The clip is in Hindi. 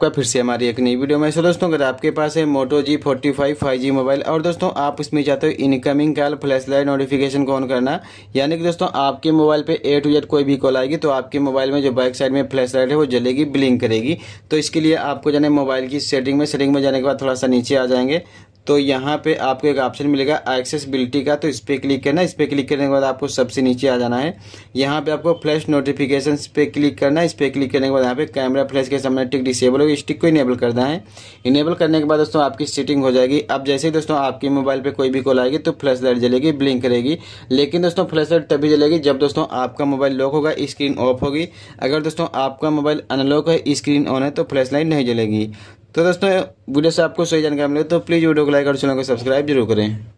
आपका फिर से हमारी एक नई वीडियो में सो दोस्तों अगर आपके पास है Moto G forty five five G mobile और दोस्तों आप इसमें चाहते हो incoming call flash light notification को ऑन करना यानी कि दोस्तों आपके मोबाइल पे ए टू जेड कोई भी कॉल आएगी तो आपके मोबाइल में जो बैक साइड में फ्लैश लाइट है वो जलेगी ब्लिंक करेगी तो इसके लिए आपको जाना मोबाइल की सेटिंग में सेटिंग में जाने के बाद थोड़ा सा नीचे आ जाएंगे तो यहाँ पे आपको एक ऑप्शन मिलेगा एक्सेसबिलिटी का तो इस पर क्लिक करना इस पर क्लिक करने के बाद आपको सबसे नीचे आ जाना है यहाँ पे आपको फ्लैश नोटिफिकेशन पे क्लिक करना इस पर क्लिक करने के बाद यहाँ पे कैमरा फ्लैश के सामने टिक डिसेबल होगी स्टिक को इनेबल करना है इनेबल करने के बाद दोस्तों आपकी सेटिंग हो जाएगी अब जैसे ही दोस्तों आपके मोबाइल पर कोई भी कॉल आएगी तो फ्लैश लाइट जलेगी ब्लिंक करेगी लेकिन दोस्तों फ्लैश लाइट तभी जलेगी जब दोस्तों आपका मोबाइल लॉक होगा स्क्रीन ऑफ होगी अगर दोस्तों आपका मोबाइल अनलॉक है स्क्रीन ऑन है तो फ्लैश लाइट नहीं जलेगी तो दोस्तों वीडियो से आपको सही जानकारी मिले तो प्लीज़ वीडियो को लाइक और चैनल को सब्सक्राइब जरूर करें